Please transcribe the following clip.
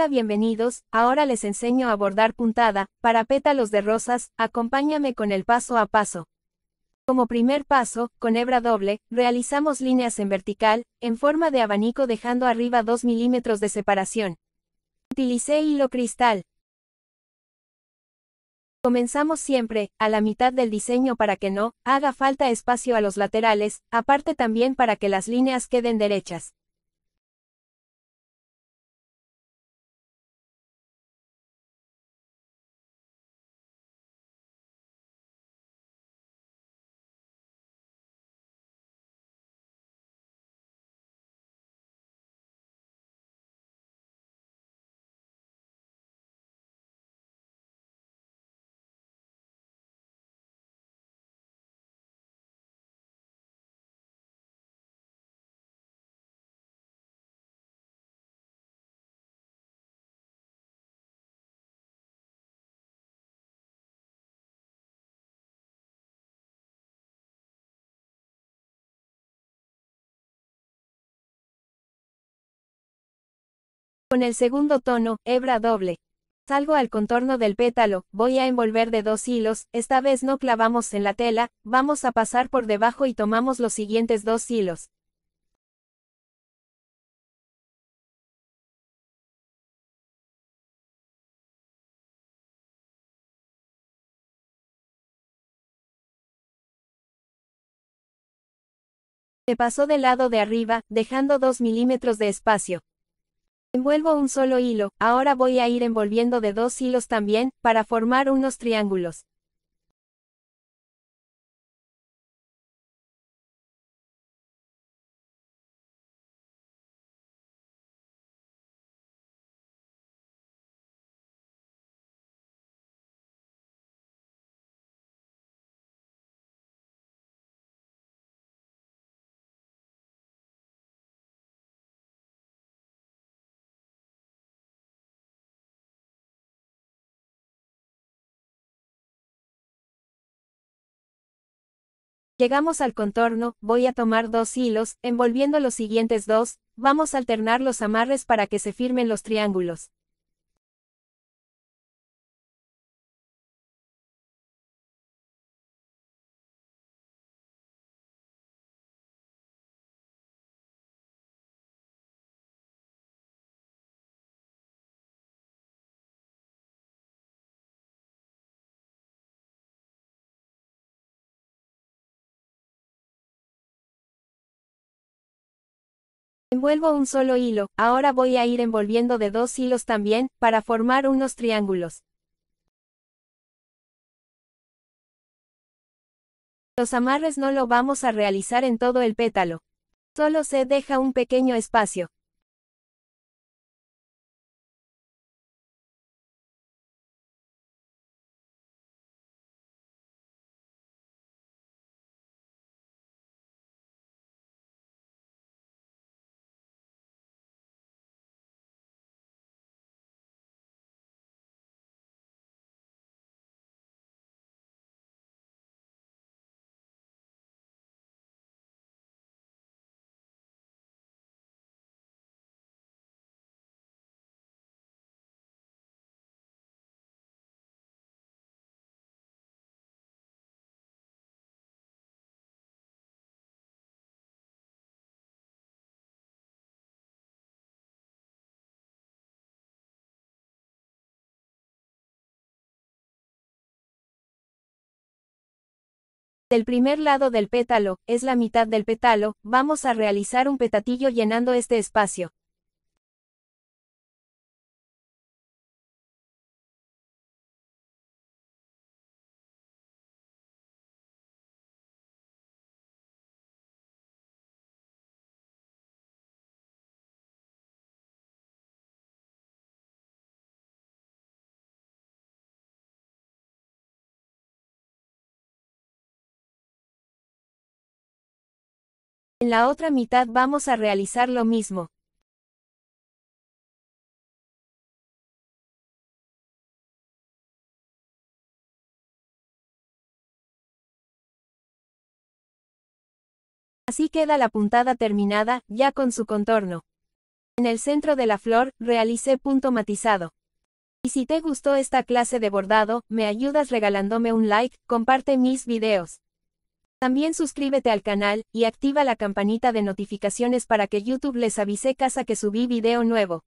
Hola bienvenidos, ahora les enseño a bordar puntada, para pétalos de rosas, acompáñame con el paso a paso. Como primer paso, con hebra doble, realizamos líneas en vertical, en forma de abanico dejando arriba 2 milímetros de separación. Utilicé hilo cristal. Comenzamos siempre, a la mitad del diseño para que no, haga falta espacio a los laterales, aparte también para que las líneas queden derechas. Con el segundo tono, hebra doble. Salgo al contorno del pétalo, voy a envolver de dos hilos, esta vez no clavamos en la tela, vamos a pasar por debajo y tomamos los siguientes dos hilos. Se pasó del lado de arriba, dejando dos milímetros de espacio. Envuelvo un solo hilo, ahora voy a ir envolviendo de dos hilos también, para formar unos triángulos. Llegamos al contorno, voy a tomar dos hilos, envolviendo los siguientes dos, vamos a alternar los amarres para que se firmen los triángulos. Envuelvo un solo hilo, ahora voy a ir envolviendo de dos hilos también, para formar unos triángulos. Los amarres no lo vamos a realizar en todo el pétalo. Solo se deja un pequeño espacio. Del primer lado del pétalo, es la mitad del pétalo, vamos a realizar un petatillo llenando este espacio. En la otra mitad vamos a realizar lo mismo. Así queda la puntada terminada, ya con su contorno. En el centro de la flor, realicé punto matizado. Y si te gustó esta clase de bordado, me ayudas regalándome un like, comparte mis videos. También suscríbete al canal y activa la campanita de notificaciones para que YouTube les avise casa que subí video nuevo.